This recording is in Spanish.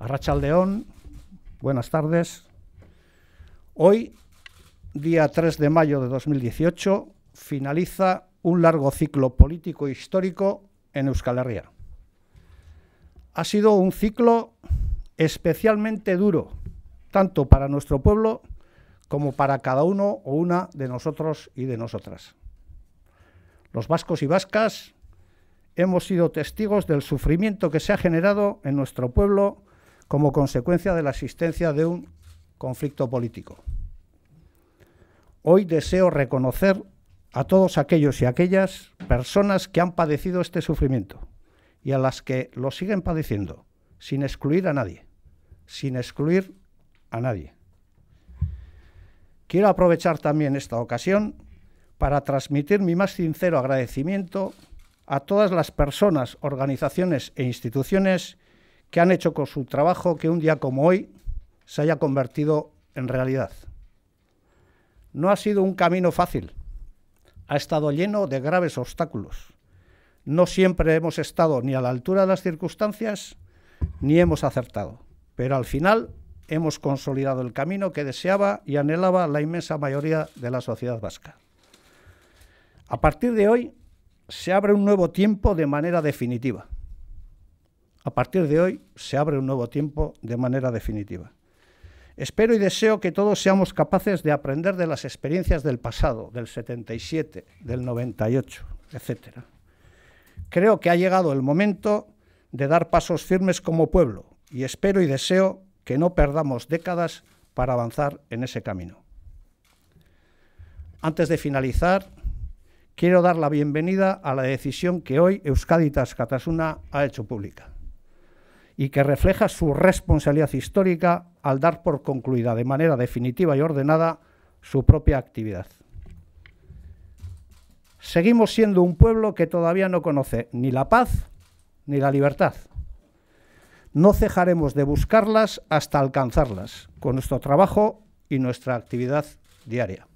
Arrachaldeón, buenas tardes. Hoy, día 3 de mayo de 2018, finaliza un largo ciclo político e histórico en Euskal Herria. Ha sido un ciclo especialmente duro, tanto para nuestro pueblo como para cada uno o una de nosotros y de nosotras. Los vascos y vascas hemos sido testigos del sufrimiento que se ha generado en nuestro pueblo como consecuencia de la existencia de un conflicto político. Hoy deseo reconocer a todos aquellos y aquellas personas que han padecido este sufrimiento y a las que lo siguen padeciendo, sin excluir a nadie, sin excluir a nadie. Quiero aprovechar también esta ocasión para transmitir mi más sincero agradecimiento a todas las personas, organizaciones e instituciones que han hecho con su trabajo que un día como hoy se haya convertido en realidad. No ha sido un camino fácil, ha estado lleno de graves obstáculos. No siempre hemos estado ni a la altura de las circunstancias ni hemos acertado, pero al final hemos consolidado el camino que deseaba y anhelaba la inmensa mayoría de la sociedad vasca. A partir de hoy se abre un nuevo tiempo de manera definitiva a partir de hoy se abre un nuevo tiempo de manera definitiva. Espero y deseo que todos seamos capaces de aprender de las experiencias del pasado, del 77, del 98, etc. Creo que ha llegado el momento de dar pasos firmes como pueblo y espero y deseo que no perdamos décadas para avanzar en ese camino. Antes de finalizar, quiero dar la bienvenida a la decisión que hoy Euskadi Tascatasuna ha hecho pública y que refleja su responsabilidad histórica al dar por concluida de manera definitiva y ordenada su propia actividad. Seguimos siendo un pueblo que todavía no conoce ni la paz ni la libertad. No cejaremos de buscarlas hasta alcanzarlas, con nuestro trabajo y nuestra actividad diaria.